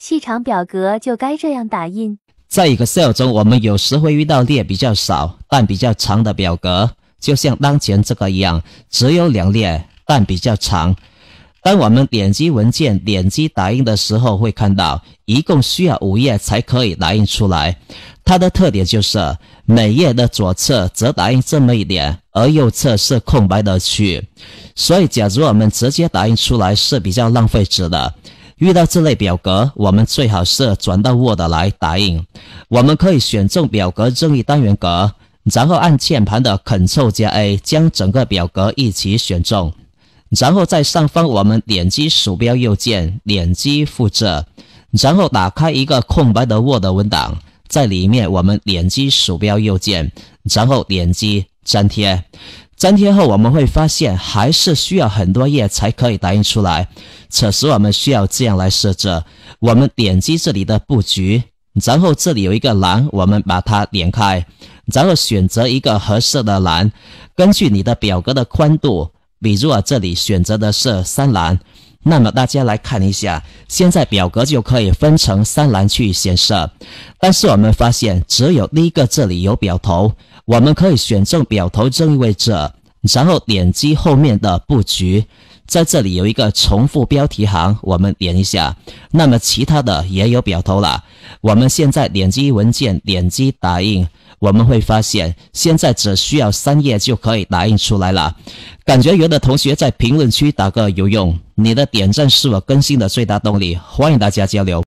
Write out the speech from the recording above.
细长表格就该这样打印。在 Excel 中，我们有时会遇到列比较少但比较长的表格，就像当前这个一样，只有两列但比较长。当我们点击文件、点击打印的时候，会看到一共需要五页才可以打印出来。它的特点就是每页的左侧只打印这么一点，而右侧是空白的区。所以，假如我们直接打印出来是比较浪费纸的。遇到这类表格，我们最好是转到 Word 来打印。我们可以选中表格任意单元格，然后按键盘的 Ctrl 加 A 将整个表格一起选中，然后在上方我们点击鼠标右键，点击复制，然后打开一个空白的 Word 文档，在里面我们点击鼠标右键，然后点击粘贴。粘贴后，我们会发现还是需要很多页才可以打印出来。此时，我们需要这样来设置：我们点击这里的布局，然后这里有一个栏，我们把它点开，然后选择一个合适的栏，根据你的表格的宽度。比如，我这里选择的是三栏。那么大家来看一下，现在表格就可以分成三栏去显示。但是我们发现，只有第一个这里有表头，我们可以选中表头这一位置，然后点击后面的布局，在这里有一个重复标题行，我们点一下，那么其他的也有表头了。我们现在点击文件，点击打印，我们会发现，现在只需要三页就可以打印出来了。感觉有的同学在评论区打个有用，你的点赞是我更新的最大动力，欢迎大家交流。